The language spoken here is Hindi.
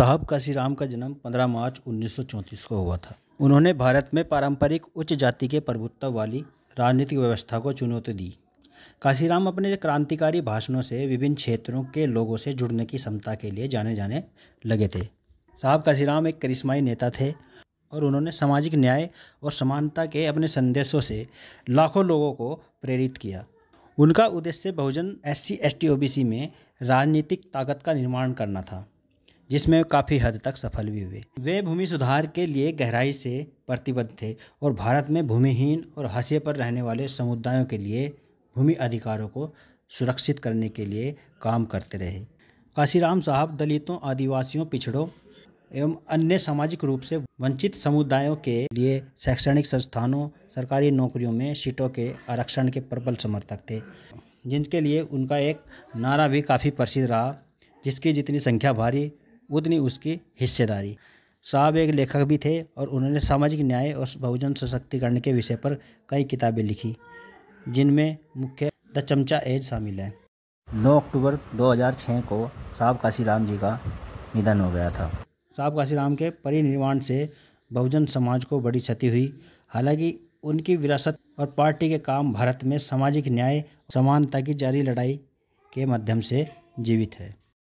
साहब काशीराम का जन्म 15 मार्च 1934 को हुआ था उन्होंने भारत में पारंपरिक उच्च जाति के प्रभुत्व वाली राजनीतिक व्यवस्था को चुनौती दी काशीराम अपने क्रांतिकारी भाषणों से विभिन्न क्षेत्रों के लोगों से जुड़ने की क्षमता के लिए जाने जाने लगे थे साहब काशीराम एक करिश्माई नेता थे और उन्होंने सामाजिक न्याय और समानता के अपने संदेशों से लाखों लोगों को प्रेरित किया उनका उद्देश्य Bahujan S C S T O B C में राजनीतिक ताकत का निर्माण करना था जिसमें काफ़ी हद तक सफल भी हुए वे भूमि सुधार के लिए गहराई से प्रतिबद्ध थे और भारत में भूमिहीन और हाशिए पर रहने वाले समुदायों के लिए भूमि अधिकारों को सुरक्षित करने के लिए काम करते रहे काशीराम साहब दलितों आदिवासियों पिछड़ों एवं अन्य सामाजिक रूप से वंचित समुदायों के लिए शैक्षणिक संस्थानों सरकारी नौकरियों में सीटों के आरक्षण के प्रबल समर्थक थे जिनके लिए उनका एक नारा भी काफ़ी प्रसिद्ध रहा जिसकी जितनी संख्या भारी उतनी उसकी हिस्सेदारी साहब एक लेखक भी थे और उन्होंने सामाजिक न्याय और बहुजन सशक्तिकरण के विषय पर कई किताबें लिखी जिनमें मुख्य द चमचा एज शामिल है 9 अक्टूबर 2006 को साहब काशीराम जी का निधन हो गया था साहब काशीराम के परिनिर्वाण से बहुजन समाज को बड़ी क्षति हुई हालांकि उनकी विरासत और पार्टी के काम भारत में सामाजिक न्याय समानता की जारी लड़ाई के माध्यम से जीवित है